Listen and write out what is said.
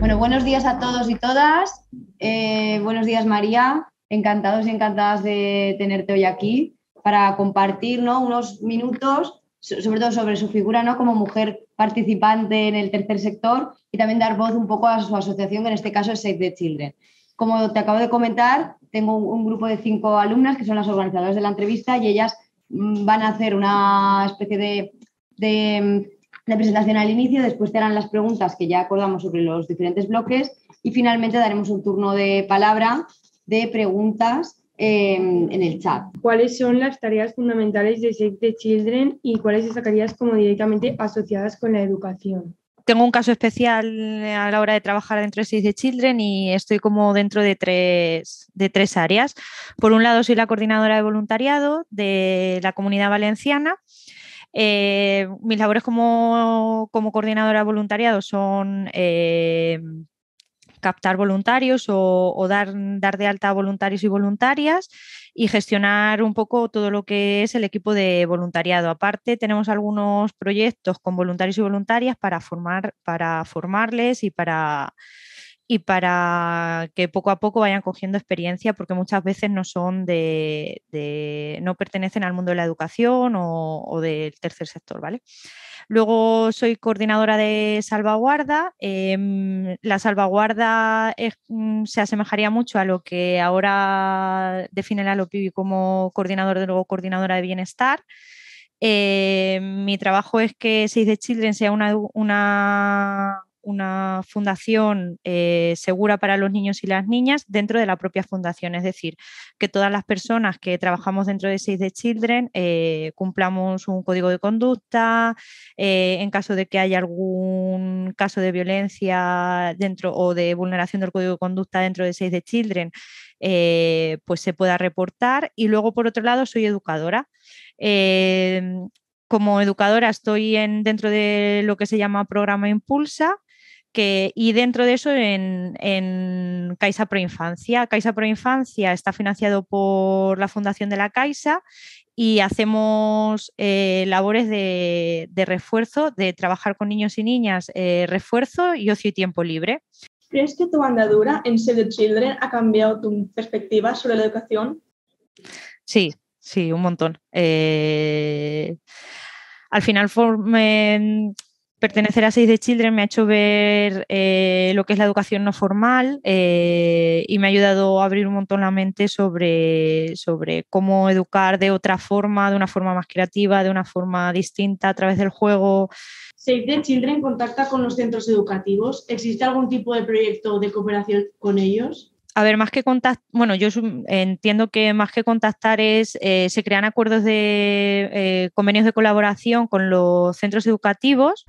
Bueno, buenos días a todos y todas. Eh, buenos días, María. Encantados y encantadas de tenerte hoy aquí para compartir ¿no? unos minutos, sobre todo sobre su figura ¿no? como mujer participante en el tercer sector y también dar voz un poco a su asociación, que en este caso es Save the Children. Como te acabo de comentar, tengo un grupo de cinco alumnas que son las organizadoras de la entrevista y ellas mm, van a hacer una especie de mm, presentación al inicio, después te harán las preguntas que ya acordamos sobre los diferentes bloques y finalmente daremos un turno de palabra de preguntas em, en el chat. ¿Cuáles son las tareas fundamentales de Save the Children y cuáles destacarías como directamente asociadas con la educación? Tengo un caso especial a la hora de trabajar dentro de Save the Children y estoy como dentro de tres, de tres áreas. Por un lado, soy la coordinadora de voluntariado de la comunidad valenciana. Eh, mis labores como, coordinadora de voluntariado son eh, captar voluntarios o, dar, dar, de alta a voluntarios y voluntarias y gestionar un poco todo lo que es el equipo de voluntariado. Aparte, tenemos algunos proyectos con voluntarios y voluntarias para, formar, para formarles y para y para que poco a poco vayan cogiendo experiencia, porque muchas veces no son de, no pertenecen al mundo de la educación o, del tercer sector, ¿vale? Luego soy coordinadora de salvaguarda. Em, la salvaguarda mm, se asemejaría mucho a lo que ahora define la LOPIBI como coordinador de luego coordinadora de bienestar. Eh, mi trabajo es que Save the Children sea una una fundación eh, segura para los niños y las niñas dentro de la propia fundación. Es decir, que todas las personas que trabajamos dentro de 6 the Children eh, cumplamos un código de conducta, eh, en caso de que haya algún caso de violencia dentro o de vulneración del código de conducta dentro de 6 the Children, pues se pueda reportar. Y luego, por otro lado, soy educadora como educadora estoy en, dentro de lo que se llama programa Impulsa y dentro de eso, en, en Caixa Proinfancia. Caixa infancia está financiado por la Fundación de la Caixa y hacemos eh, labores de, refuerzo, de trabajar con niños y niñas, eh, refuerzo y ocio y tiempo libre. ¿Crees que tu andadura en Save the Children ha cambiado tu perspectiva sobre la educación? Sí, sí, un montón. Eh, al final, formé pertenecer a Save the Children me ha hecho ver eh, lo que es la educación no formal eh, y me ha ayudado a abrir un montón la mente sobre, sobre cómo educar de otra forma, de una forma más creativa, de una forma distinta a través del juego. Save the Children contacta con los centros educativos. ¿Existe algún tipo de proyecto de cooperación con ellos? a ver, más que contactar, bueno, yo entiendo que más que contactar es, eh, se crean acuerdos de eh, convenios de colaboración con los centros educativos.